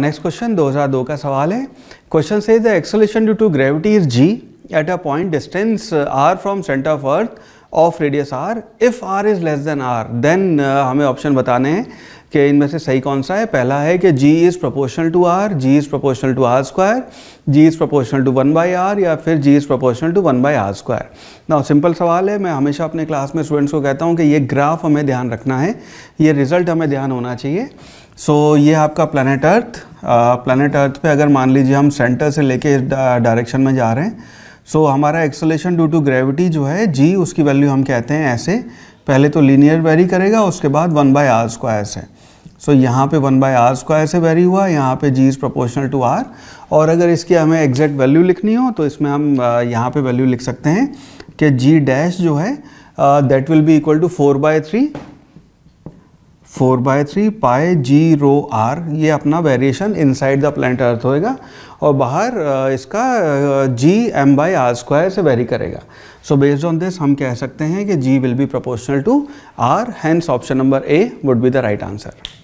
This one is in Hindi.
नेक्स्ट क्वेश्चन 2002 का सवाल है question says the acceleration due to gravity is G at a point distance R from centre of earth of radius R if R is less than R then हमें ऑप्शन बताने हैं कि इनमें से सही कौन सा है पहला है कि g is proportional to r, g is proportional to R square G is proportional to one by R या फिर g is proportional to one by R square ना सिंपल सवाल है मैं हमेशा अपने क्लास में स्टूडेंट्स को कहता हूँ कि ये ग्राफ हमें ध्यान रखना है ये रिज़ल्ट हमें ध्यान होना चाहिए सो so, ये आपका प्लानट अर्थ प्लानट अर्थ पर अगर मान लीजिए हम सेंटर से लेके इस डायरेक्शन में जा रहे हैं सो so, हमारा एक्सलेशन ड्यू टू ग्रेविटी जो है जी उसकी वैल्यू हम कहते हैं ऐसे पहले तो लीनियर वेरी करेगा उसके बाद वन बाय आर स्क्वायर से सो so, यहाँ पे वन बाय आर स्क्वायर से वेरी हुआ यहाँ पे G is proportional to R और अगर इसकी हमें एग्जैक्ट वैल्यू लिखनी हो तो इसमें हम यहाँ पे वैल्यू लिख सकते हैं कि जी डैश जो है that will be equal to four by three four by three pi G rho R ये अपना variation inside the planet earth होएगा और बाहर इसका G M by R square से वेरी करेगा सो बेस्ड ऑन दिस हम कह सकते हैं कि G will be proportional to R hence option number A would be the right answer